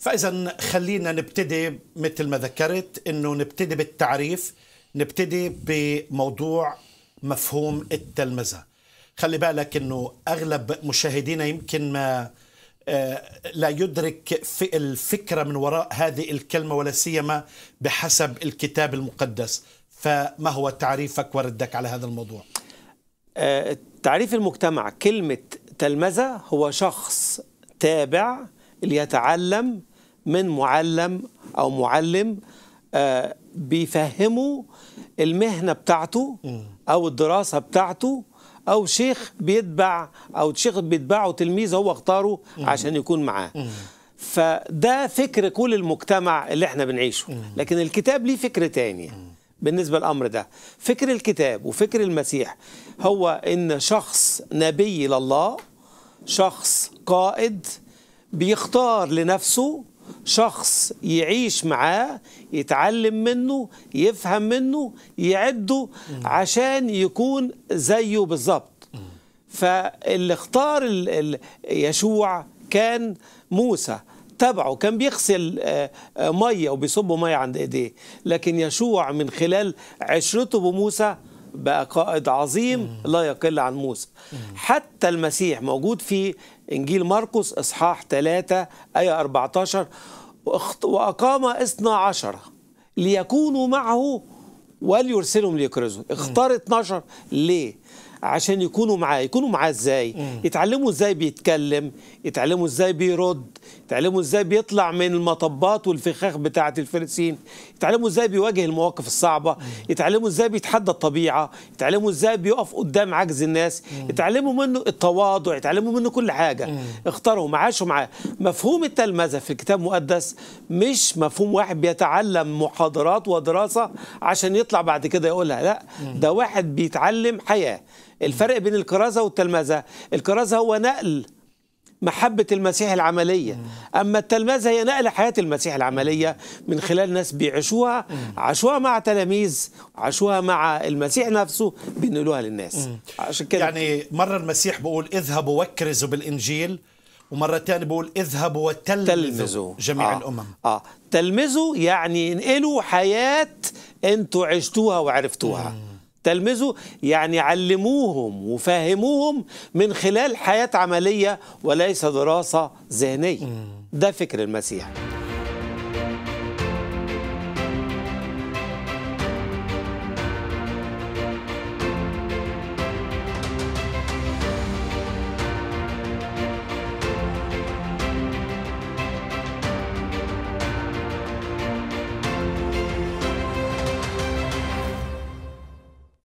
فاذا خلينا نبتدي مثل ما ذكرت انه نبتدي بالتعريف نبتدي بموضوع مفهوم التلمذه خلي بالك انه اغلب مشاهدينا يمكن ما آه، لا يدرك الفكره من وراء هذه الكلمه ولا سيما بحسب الكتاب المقدس فما هو تعريفك وردك على هذا الموضوع آه، تعريف المجتمع كلمه تلمذه هو شخص تابع ليتعلم من معلم أو معلم آه، بيفهمه المهنة بتاعته أو الدراسة بتاعته أو شيخ بيتبع أو شيخ بيتبعه تلميذ هو اختاره عشان يكون معاه فده فكر كل المجتمع اللي احنا بنعيشه لكن الكتاب ليه فكر تاني بالنسبة للأمر ده فكر الكتاب وفكر المسيح هو إن شخص نبي لله شخص قائد بيختار لنفسه شخص يعيش معاه يتعلم منه يفهم منه يعده عشان يكون زيه بالظبط فاللي اختار يشوع كان موسى تبعه كان بيغسل آه، آه، ميه وبيصب ميه عند ايديه لكن يشوع من خلال عشرته بموسى بقى قائد عظيم لا يقل عن موسى حتى المسيح موجود في إنجيل مرقس إصحاح 3 آية 14 وأقام اثنا عشر ليكونوا معه وليرسلهم ليكرزوا اختار 12 ليه؟ عشان يكونوا معاه يكونوا معاه ازاي يتعلموا ازاي بيتكلم يتعلموا ازاي بيرد يتعلموا ازاي بيطلع من المطبات والفخاخ بتاعه الفلسطين يتعلموا ازاي بيواجه المواقف الصعبه يتعلموا ازاي بيتحدى الطبيعه يتعلموا ازاي بيقف قدام عجز الناس يتعلموا منه التواضع يتعلموا منه كل حاجه اختاروا معاشوا معاه مفهوم التلمذه في الكتاب المقدس مش مفهوم واحد بيتعلم محاضرات ودراسه عشان يطلع بعد كده يقولها لا ده واحد بيتعلم حياه الفرق بين الكرازة والتلمذة الكرازة هو نقل محبة المسيح العملية أما التلمذة هي نقل حياة المسيح العملية من خلال ناس بيعيشوها عاشوها مع تلاميذ عاشوها مع المسيح نفسه بينقلوها للناس عشان كده يعني مرة المسيح بيقول اذهبوا وكرزوا بالإنجيل ومرة تانية بقول اذهبوا وتلمذوا تلمزوا. جميع آه. الأمم آه تلمذوا يعني انقلوا حياة انتوا عشتوها وعرفتوها مم. تلمذوا يعني علموهم وفهموهم من خلال حياة عملية وليس دراسة ذهنية ده فكر المسيح